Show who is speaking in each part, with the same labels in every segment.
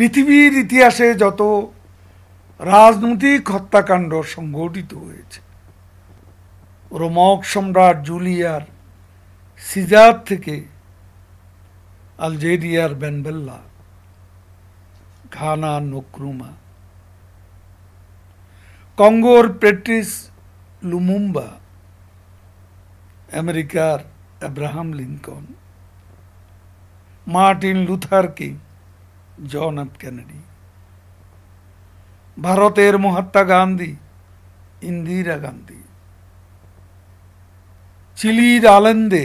Speaker 1: পৃথিবীর ইতিহাসে যত রাজনৈতিক হত্যাকাণ্ড সংঘটিত হয়েছে রোমক সম্রাট জুলিয়ার সিজার থেকে আলজেরিয়ার বেনবেল্লা ঘানা নক্রুমা কঙ্গোর প্রেটিস লুমুম্বা আমেরিকার Abraham Lincoln Martin Luther King John F Kennedy ভারতের মহাত্মা গান্ধী ইন্দিরা গান্ধী চিলির আলেন্দে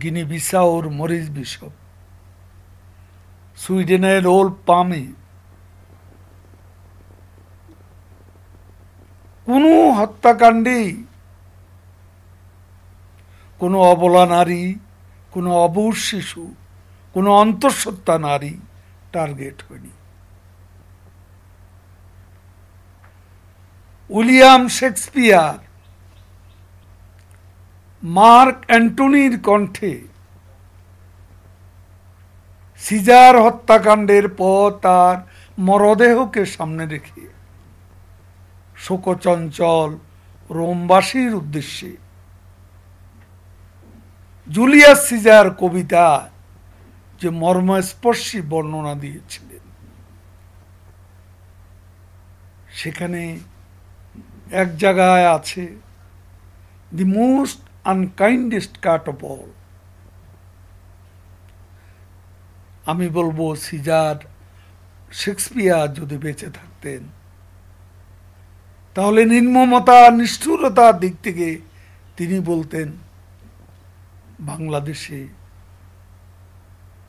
Speaker 1: গিনি বিসাউর মরিস বিশপ সুইডেনের ওল পামে কোনো হত্যাকাণ্ডেই কোনো অবলা নারী কোনো অবশ শিশু কোনো অন্তঃসত্ত্বা নারী টার্গেট হয়নি উইলিয়াম শেক্সপিয়ার মার্ক অ্যান্টনির কণ্ঠে সিজার হত্যাকাণ্ডের পর তার মরদেহকে সামনে রেখে শোকচঞ্চল রোমবাসীর উদ্দেশ্যে জুলিয়াস সিজার কবিতা যে মর্মস্পর্শী বর্ণনা দিয়েছিলেন সেখানে এক জায়গায় আছে the most unkindest cut of all আমি বলবো সিজার শেক্সপিয়ার যদি বেঁচে থাকতেন তাহলে নির্মমতা নিষ্ঠুরতার দিক থেকে তিনি বলতেন বাংলাদেশে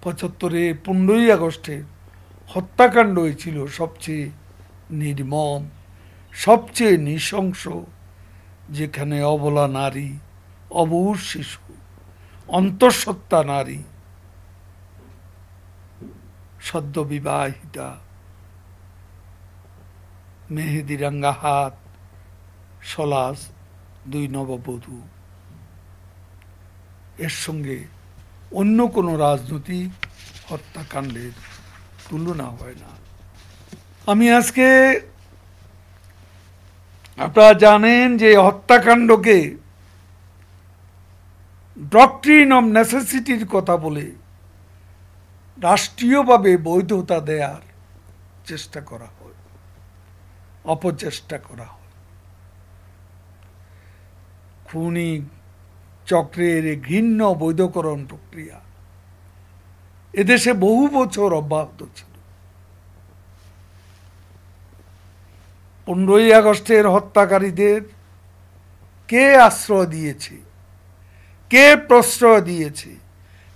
Speaker 1: পঁচাত্তরে পনেরোই আগস্টে হত্যাকাণ্ড হয়েছিল সবচেয়ে নির্মম সবচেয়ে নৃশংস যেখানে অবলা নারী অবহুর শিশু অন্তঃসত্ত্বা নারী সদ্যবিবাহিতা মেহেদিরাঙ্গা হাত সলাস দুই নববধূ এর সঙ্গে অন্য কোনো রাজনীতি হত্যাকাণ্ডের তুলনা হয় না আমি আজকে আপনারা জানেন যে হত্যাকাণ্ডকে ডক্ট্রিন অব নেসেসিটির কথা বলে রাষ্ট্রীয়ভাবে বৈধতা দেওয়ার চেষ্টা করা হয় অপচেষ্টা করা হয় খুনি চক্রের ঘৃণ্য বৈধকরণ প্রক্রিয়া এদেশে বহু বছর অব্যাহত ছিল পনেরোই আগস্টের হত্যাকারীদের কে আশ্রয় দিয়েছে কে প্রশ্রয় দিয়েছে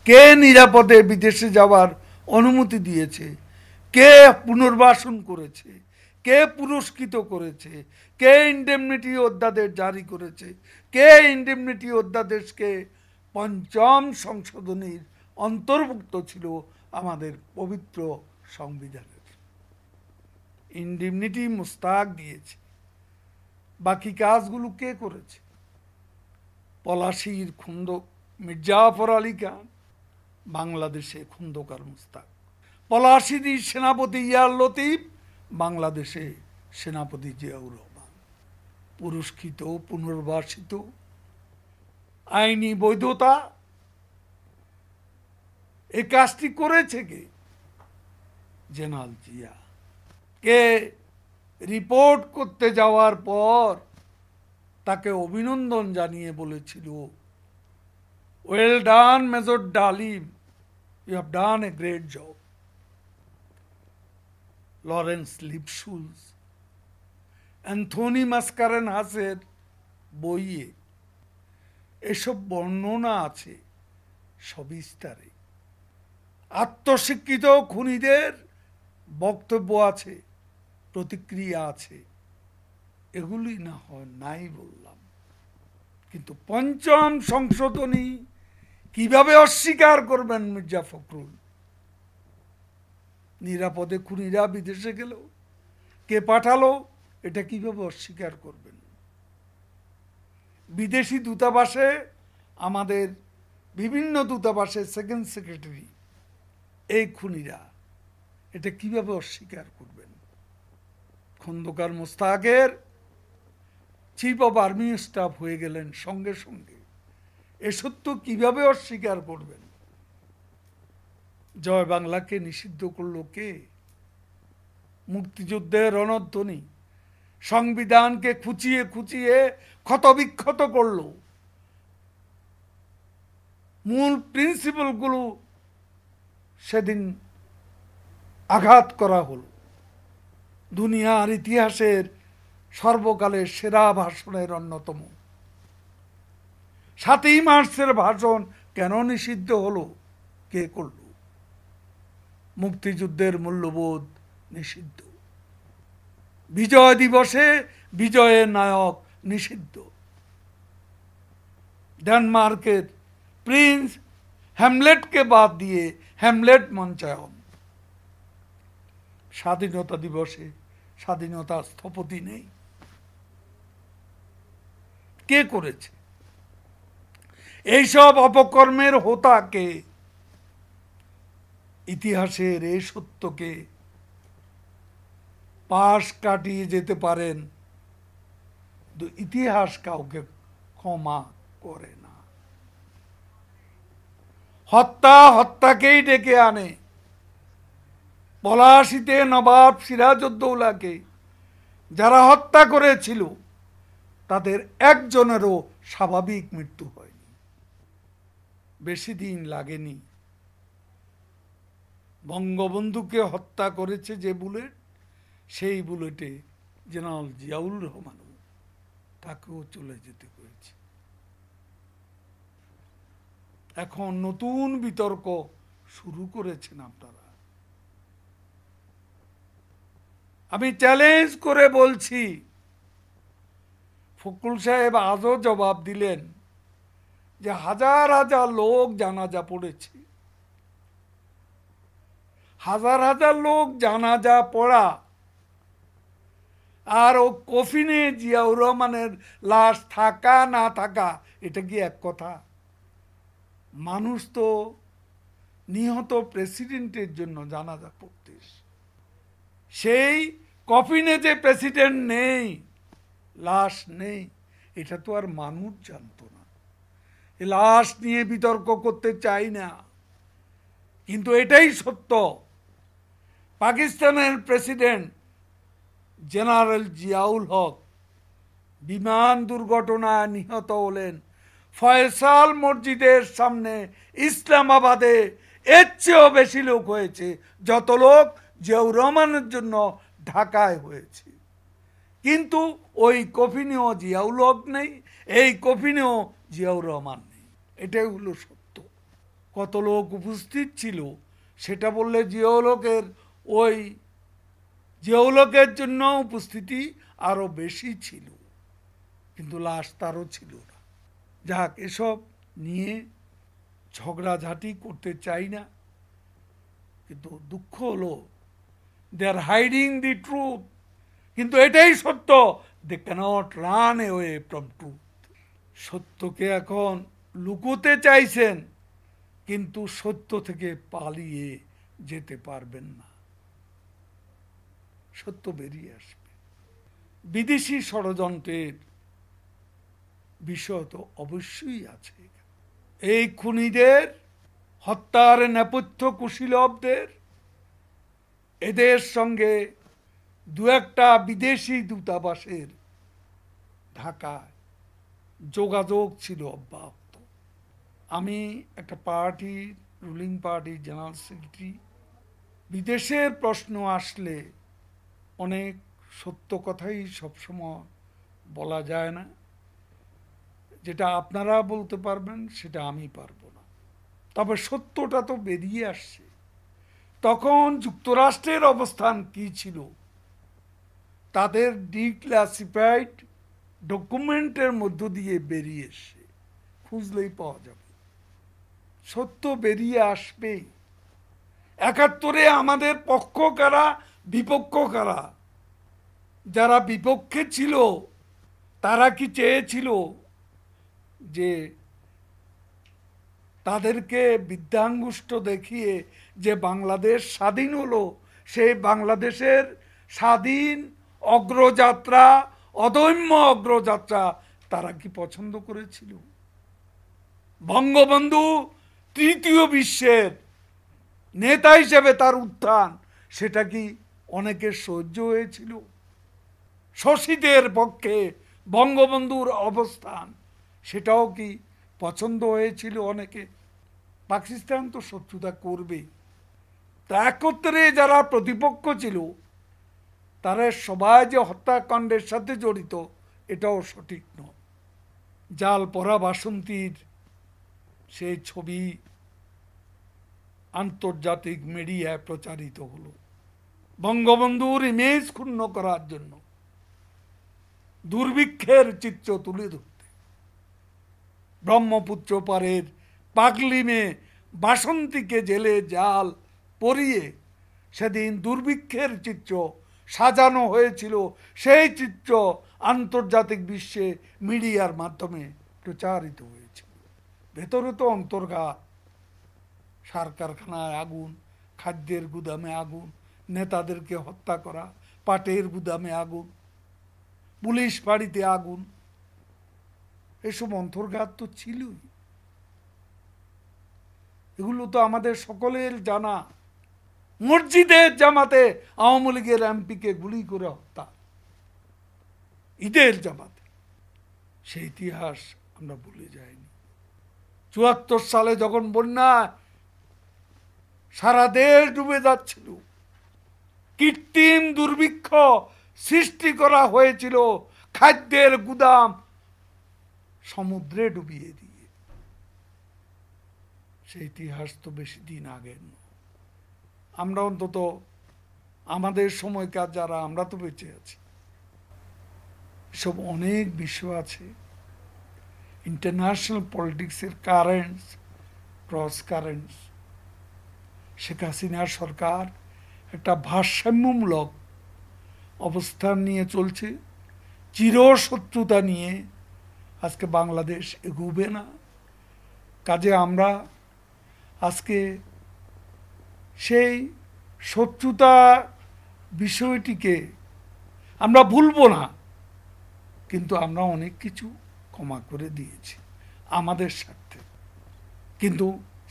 Speaker 1: কে নিরাপদে বিদেশে যাওয়ার অনুমতি দিয়েছে কে পুনর্বাসন করেছে কে পুরস্কৃত করেছে কে ইন্ডেমনিটি অধ্যাদেশ জারি করেছে কে ইন্ডেমনিটি অধ্যাদেশকে পঞ্চম সংশোধনীর অন্তর্ভুক্ত ছিল আমাদের পবিত্র সংবিধানের ইন্ডিমনিটি মুস্তাক দিয়েছে বাকি কাজগুলো কে করেছে পলাশির খুন্দ মির্জাফর আলী খান বাংলাদেশে খুন্দকার মুস্তাক পলাশিদি সেনাপতি ইয়ার লতিফ বাংলাদেশে সেনাপতি জিয়াউর রহমান পুরস্কৃত পুনর্বাসিত আইনি বৈধতা এই কাজটি করেছে কে জেনাল জিয়া কে রিপোর্ট করতে যাওয়ার পর তাকে অভিনন্দন জানিয়ে বলেছিল well done major Dalim you have done a great job Lawrence Lifschultz Anthony মাস্কারেন হাসের বইয়ে এসব বর্ণনা আছে সবিস্তারে আত্মশিক্ষিত খুনিদের বক্তব্য আছে প্রতিক্রিয়া আছে এগুলি না হয় নাই বললাম কিন্তু পঞ্চম সংশোধনী কিভাবে অস্বীকার করবেন মির্জা ফখরুল নিরাপদে খুনিরা বিদেশে গেল কে পাঠালো এটা কিভাবে অস্বীকার করবেন বিদেশি দূতাবাসে আমাদের বিভিন্ন দূতাবাসের সেকেন্ড সেক্রেটারি এই খুনিরা এটা কিভাবে অস্বীকার করবেন খন্দকার মোস্তাকের চিফ অব আর্মি স্টাফ হয়ে গেলেন সঙ্গে সঙ্গে এ সত্য কীভাবে অস্বীকার করবেন জয় বাংলাকে নিষিদ্ধ করল কে মুক্তিযুদ্ধের রণধ্বনি সংবিধানকে খুচিয়ে খুচিয়ে ক্ষতবিক্ষত করল মূল প্রিন্সিপালগুলো সেদিন আঘাত করা হল দুনিয়ার ইতিহাসের সর্বকালের সেরা ভাষণের অন্যতম সাতই মার্চের ভাষণ কেন নিষিদ্ধ হলো কে করল মুক্তিযুদ্ধের মূল্যবোধ নিষিদ্ধ বিজয় দিবসে বিজয়ের নায়ক নিষিদ্ধ ডেনমার্কের প্রিন্স হ্যামলেটকে বাদ দিয়ে হ্যামলেট মঞ্চায়ন স্বাধীনতা দিবসে স্বাধীনতার স্থপতি নেই কে করেছে এইসব অপকর্মের হোতা কে ইতিহাসের এই সত্যকে পাশ কাটিয়ে যেতে পারেন কিন্তু ইতিহাস কাউকে ক্ষমা করে না হত্যা হত্যাকেই ডেকে আনে পলাশিতে নবাব সিরাজউদ্দৌলাকে যারা হত্যা করেছিল তাদের একজনেরও স্বাভাবিক মৃত্যু হয়নি বেশি দিন লাগেনি বঙ্গবন্ধুকে হত্যা করেছে যে বুলেট সেই বুলেটে জেনারেল জিয়াউল রহমানও তাকেও চলে যেতে হয়েছে এখন নতুন বিতর্ক শুরু করেছেন আপনারা আমি চ্যালেঞ্জ করে বলছি ফকুল সাহেব আজও জবাব দিলেন যে হাজার হাজার লোক জানাজা পড়েছে হাজার হাজার লোক জানাজা পড়া আর ও কফিনে জিয়াউর রহমানের লাশ থাকা না থাকা এটা কি এক কথা মানুষ তো নিহত প্রেসিডেন্টের জন্য জানাজা পড়তিস সেই কফিনে যে প্রেসিডেন্ট নেই লাশ নেই এটা তো আর মানুষ জানতো না লাশ নিয়ে বিতর্ক করতে চাই না কিন্তু এটাই সত্য পাকিস্তানের প্রেসিডেন্ট জেনারেল জিয়াউল হক বিমান দুর্ঘটনায় নিহত হলেন ফয়সাল মসজিদের সামনে ইসলামাবাদে এর চেয়েও বেশি লোক হয়েছে যত লোক জিয়াউর রহমানের জন্য ঢাকায় হয়েছে কিন্তু ওই কফিনেও জিয়াউল হক নেই এই কফিনেও জিয়াউর রহমান নেই এটাই হলো সত্য কত লোক উপস্থিত ছিল সেটা বললে জিয়াউলকের ওই যেওলোকের জন্য উপস্থিতি আরও বেশি ছিল কিন্তু লাশ তারও ছিল না যাক এসব নিয়ে ঝগড়াঝাটি করতে চাই না কিন্তু দুঃখ হলো দে আর হাইডিং দি ট্রুথ কিন্তু এটাই সত্য they cannot run away from truth সত্যকে এখন লুকোতে চাইছেন কিন্তু সত্য থেকে পালিয়ে যেতে পারবেন না সত্য বেরিয়ে আসবে বিদেশি ষড়যন্ত্রের বিষয় তো অবশ্যই আছে এই খুনিদের হত্যার নেপথ্য কুশীলবদের এদের সঙ্গে দু একটা বিদেশি দূতাবাসের ঢাকায় যোগাযোগ ছিল অব্যাহত আমি একটা পার্টির রুলিং পার্টির জেনারেল সেক্রেটারি বিদেশের প্রশ্ন আসলে অনেক সত্য কথাই সবসময় বলা যায় না যেটা আপনারা বলতে পারবেন সেটা আমি পারবো না তবে সত্যটা তো বেরিয়ে আসছে তখন যুক্তরাষ্ট্রের অবস্থান কি ছিল তাদের ডিক্লাসিফাইড ডকুমেন্টের মধ্য দিয়ে বেরিয়ে এসছে খুঁজলেই পাওয়া যাবে সত্য বেরিয়ে আসবেই একাত্তরে আমাদের পক্ষ কারা বিপক্ষ কারা যারা বিপক্ষে ছিল তারা কি চেয়েছিল যে তাদেরকে বিদ্যাঙ্গুষ্ট দেখিয়ে যে বাংলাদেশ স্বাধীন হলো সেই বাংলাদেশের স্বাধীন অগ্রযাত্রা অদম্য অগ্রযাত্রা তারা কি পছন্দ করেছিল বঙ্গবন্ধু তৃতীয় বিশ্বের নেতা হিসেবে তার উত্থান সেটা কি অনেকে সহ্য হয়েছিল শশীদের পক্ষে বঙ্গবন্ধুর অবস্থান সেটাও কি পছন্দ হয়েছিল অনেকে পাকিস্তান তো শত্রুতা করবে তা একত্রে যারা প্রতিপক্ষ ছিল তারা সবাই যে হত্যাকাণ্ডের সাথে জড়িত এটাও সঠিক নয় জাল পরা বাসন্তীর সেই ছবি আন্তর্জাতিক মিডিয়ায় প্রচারিত হলো বঙ্গবন্ধুর ইমেজ ক্ষুণ্ণ করার জন্য দুর্ভিক্ষের চিত্র তুলে ধরতে ব্রহ্মপুত্র পারের পাগলিমে বাসন্তীকে জেলে জাল পরিয়ে সেদিন দুর্ভিক্ষের চিত্র সাজানো হয়েছিল সেই চিত্র আন্তর্জাতিক বিশ্বে মিডিয়ার মাধ্যমে প্রচারিত হয়েছিল ভেতরে তো অন্তর্ঘাত সার কারখানায় আগুন খাদ্যের গুদামে আগুন নেতাদেরকে হত্যা করা পাটের গুদামে আগুন পুলিশ বাড়িতে আগুন এসব অন্তর্ঘাত তো ছিলই এগুলো তো আমাদের সকলের জানা মসজিদের জামাতে আওয়ামী লীগের এমপিকে গুলি করে হত্যা ঈদের জামাতে সেই ইতিহাস আমরা ভুলে যাইনি চুয়াত্তর সালে যখন বন্যা সারা দেশ ডুবে যাচ্ছিল কৃত্রিম দুর্ভিক্ষ সৃষ্টি করা হয়েছিল খাদ্যের গুদাম সমুদ্রে ডুবিয়ে দিয়ে সেই ইতিহাস তো বেশি দিন আগের আমরা অন্তত আমাদের সময়কার যারা আমরা তো বেঁচে আছি সব অনেক বিষয় আছে ইন্টারন্যাশনাল পলিটিক্সের কারেন্টস ক্রস কারেন্টস শেখ হাসিনার সরকার একটা ভারসাম্যমূলক অবস্থান নিয়ে চলছে চিরশত্রুতা নিয়ে আজকে বাংলাদেশ এগোবে না কাজে আমরা আজকে সেই শত্রুতা বিষয়টিকে আমরা ভুলব না কিন্তু আমরা অনেক কিছু ক্ষমা করে দিয়েছি আমাদের স্বার্থে কিন্তু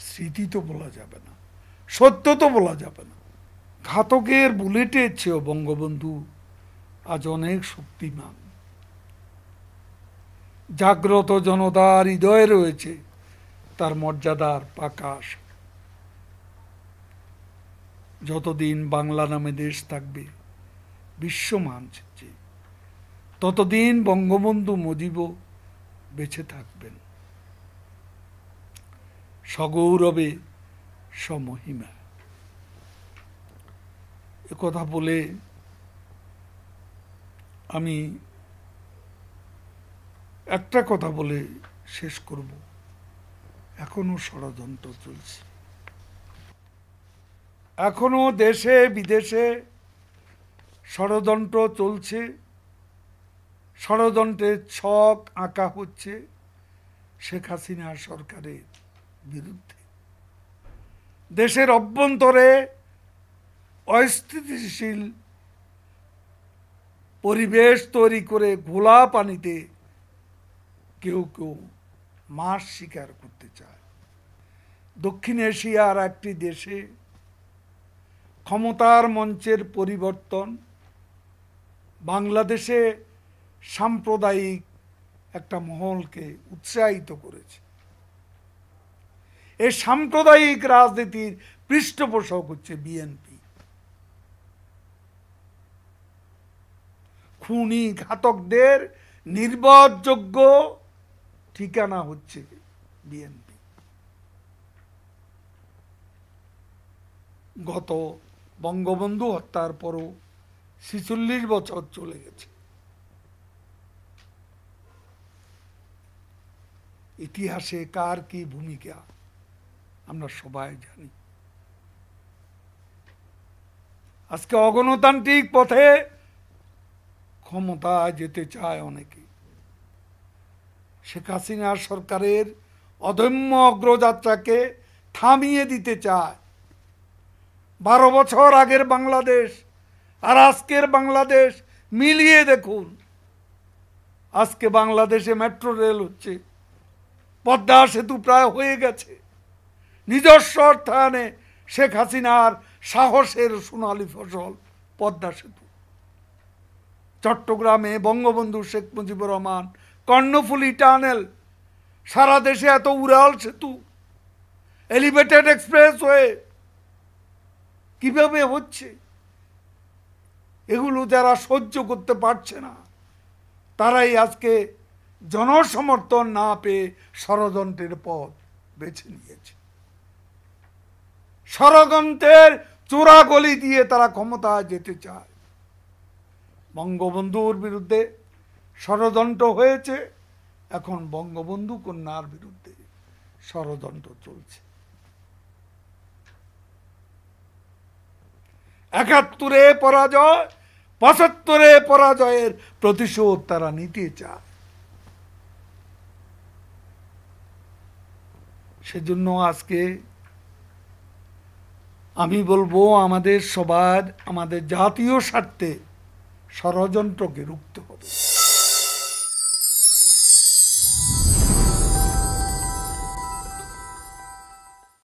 Speaker 1: স্মৃতি তো বলা যাবে না সত্য তো বলা যাবে না ঘাতকের বুলেটের চেয়েও বঙ্গবন্ধু আজ অনেক শক্তিমান জাগ্রত জনতার হৃদয়ে রয়েছে তার মর্যাদার প্রকাশ যতদিন বাংলা নামে দেশ থাকবে বিশ্ব মানচিত্রে ততদিন বঙ্গবন্ধু মজিব বেঁচে থাকবেন সগৌরবে সমহিমা কথা বলে আমি একটা কথা বলে শেষ করব এখনো ষড়যন্ত্র চলছে এখনো দেশে বিদেশে ষড়যন্ত্র চলছে ষড়যন্ত্রের ছক আঁকা হচ্ছে শেখ হাসিনা সরকারের বিরুদ্ধে দেশের অভ্যন্তরে অস্থিতিশীল পরিবেশ তৈরি করে ঘোলা পানিতে কেউ কেউ মাছ শিকার করতে চায় দক্ষিণ এশিয়ার একটি দেশে ক্ষমতার মঞ্চের পরিবর্তন বাংলাদেশে সাম্প্রদায়িক একটা মহলকে উৎসাহিত করেছে এই সাম্প্রদায়িক রাজনীতির পৃষ্ঠপোষক হচ্ছে বিএনপি খুনি ঘাতকদের নির্ভরযোগ্য ঠিকানা হচ্ছে বিএনপি গত বঙ্গবন্ধু হত্যার পরও ছিচল্লিশ বছর চলে গেছে ইতিহাসে কার কি ভূমিকা আমরা সবাই জানি আজকে অগণতান্ত্রিক পথে ক্ষমতায় যেতে চায় অনেকে শেখ হাসিনা সরকারের অদম্য অগ্রযাত্রাকে থামিয়ে দিতে চায় বারো বছর আগের বাংলাদেশ আর আজকের বাংলাদেশ মিলিয়ে দেখুন আজকে বাংলাদেশে মেট্রো রেল হচ্ছে পদ্মা সেতু প্রায় হয়ে গেছে নিজস্ব অর্থায়নে শেখ হাসিনার সাহসের সোনালি ফসল পদ্মা সেতু চট্টগ্রামে বঙ্গবন্ধু শেখ মুজিবুর রহমান কর্ণফুলি টানেল সারা দেশে এত উড়াল সেতু এলিভেটেড এক্সপ্রেস হয়ে কীভাবে হচ্ছে এগুলো যারা সহ্য করতে পারছে না তারাই আজকে জনসমর্থন না পেয়ে ষড়যন্ত্রের পথ বেছে নিয়েছে ষড়যন্ত্রের চোরাগলি দিয়ে তারা ক্ষমতায় যেতে চায় বঙ্গবন্ধুর বিরুদ্ধে ষড়যন্ত্র হয়েছে এখন বঙ্গবন্ধু কন্যার বিরুদ্ধে ষড়যন্ত্র চলছে একাত্তরে পরাজয় পঁচাত্তরে পরাজয়ের প্রতিশোধ তারা নিতে চায় সেজন্য আজকে আমি বলবো আমাদের সবার আমাদের জাতীয় স্বার্থে ষড়যন্ত্রকে রুখতে হবে